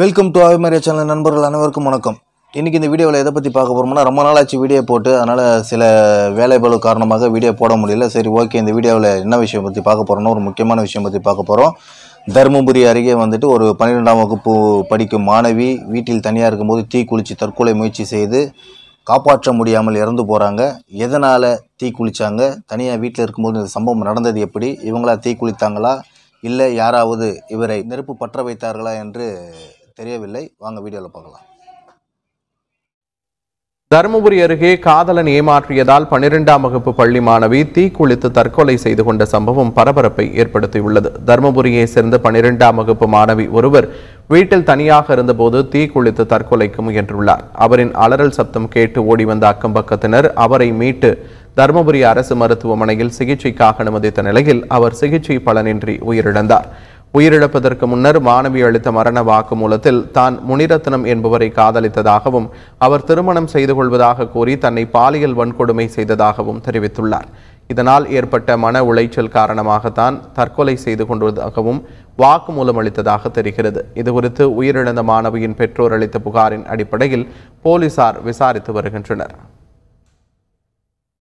welcome to ஆவிமரியா channel நண்பர்கள் அனைவருக்கும் வணக்கம் இன்றைக்கி இந்த வீடியோவில் எதை பற்றி பார்க்க போகிறோம்னா ரொம்ப நாள் ஆச்சு வீடியோ போட்டு அதனால் சில வேலைபளு காரணமாக வீடியோ போட முடியல சரி ஓகே இந்த வீடியோவில் என்ன விஷயம் பற்றி பார்க்க போகிறோம்னா ஒரு முக்கியமான விஷயம் பற்றி பார்க்க போகிறோம் தருமபுரி அருகே வந்துட்டு ஒரு பன்னிரெண்டாம் வகுப்பு படிக்கும் மாணவி வீட்டில் தனியாக இருக்கும்போது தீ குளித்து தற்கொலை முயற்சி செய்து காப்பாற்ற முடியாமல் இறந்து போகிறாங்க எதனால் தீ குளித்தாங்க தனியாக வீட்டில் இருக்கும்போது இந்த சம்பவம் நடந்தது எப்படி இவங்களா தீ குளித்தாங்களா இல்லை யாராவது இவரை நெருப்பு பற்ற வைத்தார்களா என்று தெரியவில்லை வாங்க வீடியோவில் பார்க்கலாம் தருமபுரி அருகே காதலன் ஏமாற்றியதால் பனிரெண்டாம் வகுப்பு பள்ளி மாணவி தீக்குளித்து தற்கொலை செய்து கொண்ட சம்பவம் பரபரப்பை ஏற்படுத்தியுள்ளது தருமபுரியை சேர்ந்த பனிரெண்டாம் வகுப்பு மாணவி ஒருவர் வீட்டில் தனியாக இருந்தபோது தீக்குளித்து தற்கொலைக்கு முயன்றுள்ளார் அவரின் அலறல் சப்தம் கேட்டு ஓடி வந்த அக்கம் பக்கத்தினர் அவரை மீட்டு தருமபுரி அரசு மருத்துவமனையில் சிகிச்சைக்காக அனுமதித்த நிலையில் அவர் சிகிச்சை பலனின்றி உயிரிழந்தார் உயிரிழப்பதற்கு முன்னர் மாணவி அளித்த மரண வாக்குமூலத்தில் தான் முனிரத்னம் என்பவரை காதலித்ததாகவும் அவர் திருமணம் செய்து கொள்வதாக கூறி தன்னை பாலியல் வன்கொடுமை செய்ததாகவும் தெரிவித்துள்ளார் இதனால் ஏற்பட்ட மன உளைச்சல் காரணமாகத்தான் தற்கொலை செய்து கொண்டதாகவும் வாக்குமூலம் அளித்ததாக தெரிகிறது இதுகுறித்து உயிரிழந்த மாணவியின் பெற்றோர் அளித்த புகாரின் அடிப்படையில் போலீசார் விசாரித்து வருகின்றனர்